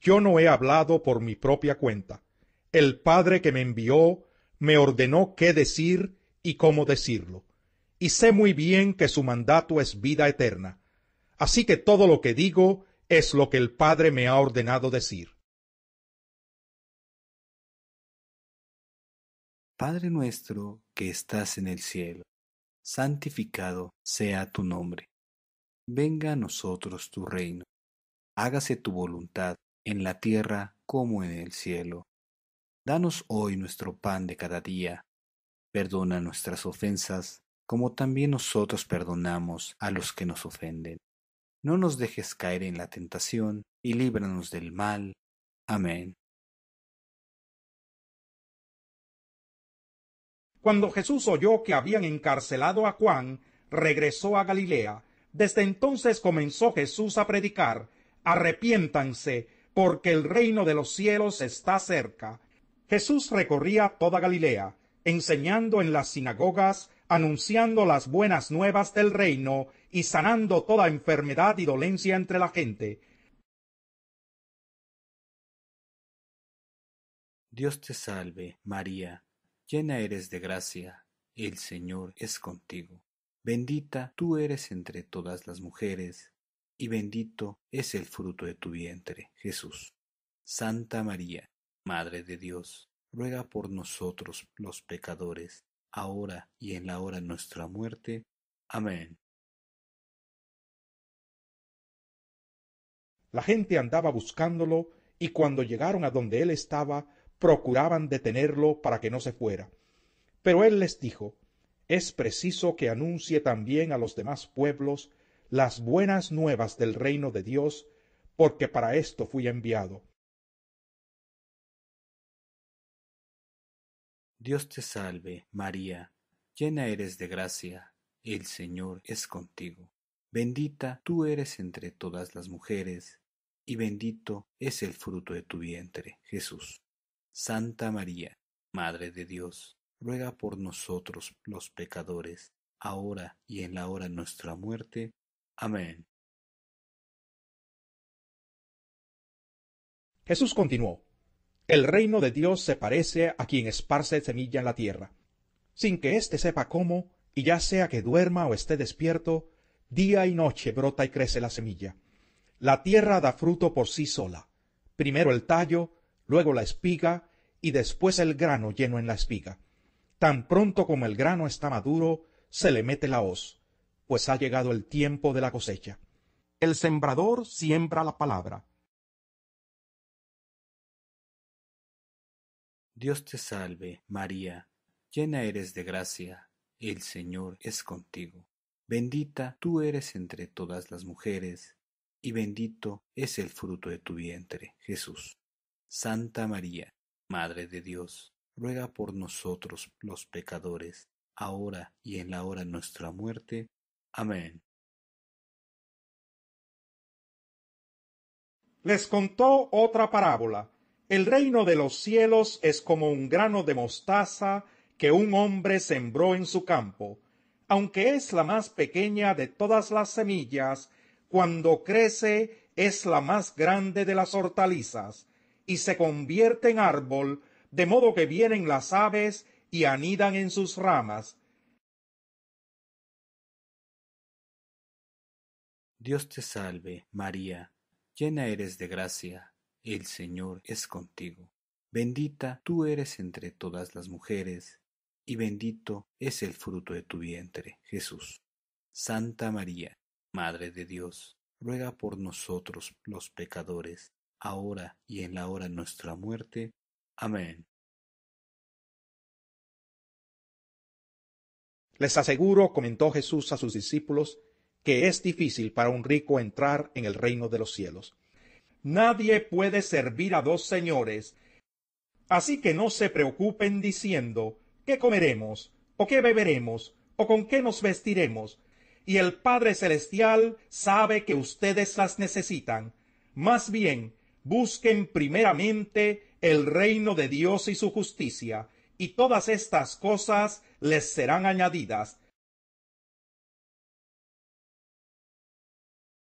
Yo no he hablado por mi propia cuenta. El Padre que me envió me ordenó qué decir y cómo decirlo. Y sé muy bien que su mandato es vida eterna. Así que todo lo que digo es lo que el Padre me ha ordenado decir. Padre nuestro que estás en el cielo, santificado sea tu nombre. Venga a nosotros tu reino. Hágase tu voluntad en la tierra como en el cielo. Danos hoy nuestro pan de cada día. Perdona nuestras ofensas, como también nosotros perdonamos a los que nos ofenden. No nos dejes caer en la tentación, y líbranos del mal. Amén. Cuando Jesús oyó que habían encarcelado a Juan, regresó a Galilea. Desde entonces comenzó Jesús a predicar, arrepiéntanse, porque el reino de los cielos está cerca. Jesús recorría toda Galilea, enseñando en las sinagogas, anunciando las buenas nuevas del reino y sanando toda enfermedad y dolencia entre la gente. Dios te salve, María, llena eres de gracia, el Señor es contigo. Bendita tú eres entre todas las mujeres y bendito es el fruto de tu vientre, Jesús. Santa María, Madre de Dios, ruega por nosotros los pecadores, ahora y en la hora de nuestra muerte. Amén. La gente andaba buscándolo y cuando llegaron a donde él estaba, procuraban detenerlo para que no se fuera. Pero él les dijo, es preciso que anuncie también a los demás pueblos las buenas nuevas del reino de Dios, porque para esto fui enviado. Dios te salve, María, llena eres de gracia, el Señor es contigo. Bendita tú eres entre todas las mujeres, y bendito es el fruto de tu vientre, Jesús. Santa María, Madre de Dios, ruega por nosotros los pecadores, ahora y en la hora de nuestra muerte. Amén. Jesús continuó, El reino de Dios se parece a quien esparce semilla en la tierra, sin que éste sepa cómo, y ya sea que duerma o esté despierto, día y noche brota y crece la semilla. La tierra da fruto por sí sola, primero el tallo, luego la espiga, y después el grano lleno en la espiga. Tan pronto como el grano está maduro, se le mete la hoz pues ha llegado el tiempo de la cosecha. El sembrador siembra la palabra. Dios te salve, María, llena eres de gracia, el Señor es contigo. Bendita tú eres entre todas las mujeres, y bendito es el fruto de tu vientre, Jesús. Santa María, Madre de Dios, ruega por nosotros los pecadores, ahora y en la hora de nuestra muerte. Amén. Les contó otra parábola. El reino de los cielos es como un grano de mostaza que un hombre sembró en su campo. Aunque es la más pequeña de todas las semillas, cuando crece es la más grande de las hortalizas y se convierte en árbol, de modo que vienen las aves y anidan en sus ramas Dios te salve, María, llena eres de gracia, el Señor es contigo. Bendita tú eres entre todas las mujeres, y bendito es el fruto de tu vientre, Jesús. Santa María, Madre de Dios, ruega por nosotros los pecadores, ahora y en la hora de nuestra muerte. Amén. Les aseguro, comentó Jesús a sus discípulos, que es difícil para un rico entrar en el reino de los cielos. Nadie puede servir a dos señores, así que no se preocupen diciendo qué comeremos, o qué beberemos, o con qué nos vestiremos, y el Padre Celestial sabe que ustedes las necesitan. Más bien, busquen primeramente el reino de Dios y su justicia, y todas estas cosas les serán añadidas.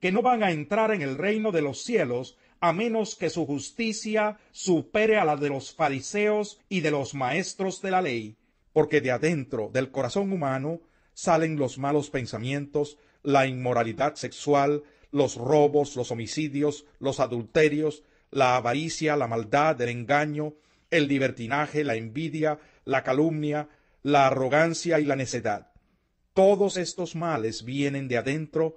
que no van a entrar en el reino de los cielos a menos que su justicia supere a la de los fariseos y de los maestros de la ley, porque de adentro del corazón humano salen los malos pensamientos, la inmoralidad sexual, los robos, los homicidios, los adulterios, la avaricia, la maldad, el engaño, el libertinaje, la envidia, la calumnia, la arrogancia y la necedad. Todos estos males vienen de adentro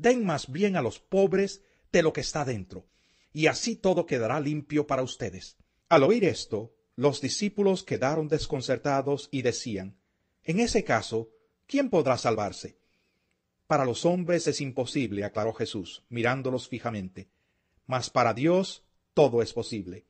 Den más bien a los pobres de lo que está dentro, y así todo quedará limpio para ustedes. Al oír esto, los discípulos quedaron desconcertados y decían, En ese caso, ¿quién podrá salvarse? Para los hombres es imposible, aclaró Jesús, mirándolos fijamente, mas para Dios todo es posible.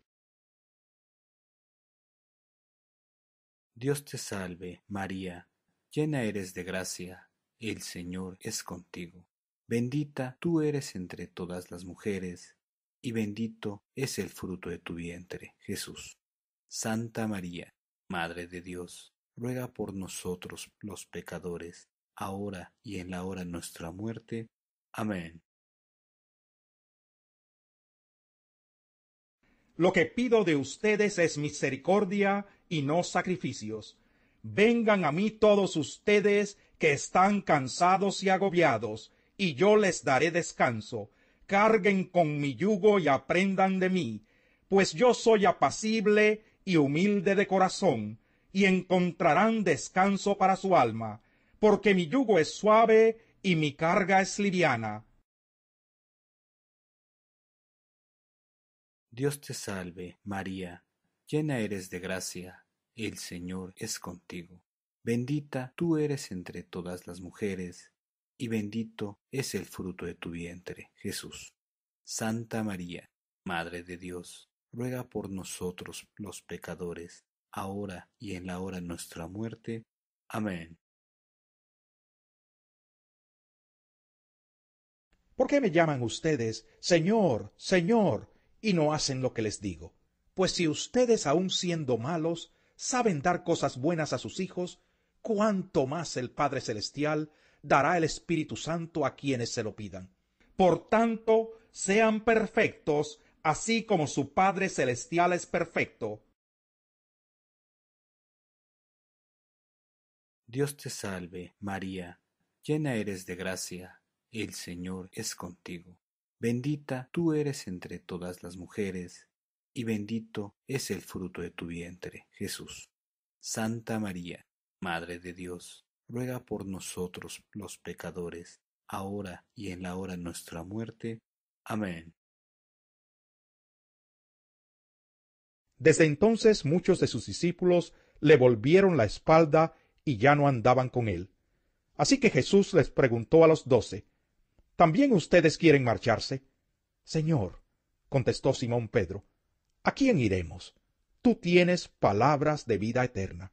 Dios te salve, María, llena eres de gracia, el Señor es contigo. Bendita tú eres entre todas las mujeres, y bendito es el fruto de tu vientre, Jesús. Santa María, Madre de Dios, ruega por nosotros los pecadores, ahora y en la hora de nuestra muerte. Amén. Lo que pido de ustedes es misericordia y no sacrificios. Vengan a mí todos ustedes que están cansados y agobiados y yo les daré descanso. Carguen con mi yugo y aprendan de mí, pues yo soy apacible y humilde de corazón, y encontrarán descanso para su alma, porque mi yugo es suave y mi carga es liviana. Dios te salve, María, llena eres de gracia, el Señor es contigo. Bendita tú eres entre todas las mujeres, y bendito es el fruto de tu vientre, Jesús. Santa María, Madre de Dios, ruega por nosotros los pecadores, ahora y en la hora de nuestra muerte. Amén. ¿Por qué me llaman ustedes Señor, Señor, y no hacen lo que les digo? Pues si ustedes, aun siendo malos, saben dar cosas buenas a sus hijos, cuánto más el Padre Celestial dará el Espíritu Santo a quienes se lo pidan. Por tanto, sean perfectos, así como su Padre Celestial es perfecto. Dios te salve, María, llena eres de gracia, el Señor es contigo. Bendita tú eres entre todas las mujeres, y bendito es el fruto de tu vientre, Jesús. Santa María, Madre de Dios ruega por nosotros los pecadores, ahora y en la hora de nuestra muerte. Amén. Desde entonces muchos de sus discípulos le volvieron la espalda y ya no andaban con él. Así que Jesús les preguntó a los doce, ¿También ustedes quieren marcharse? Señor, contestó Simón Pedro, ¿a quién iremos? Tú tienes palabras de vida eterna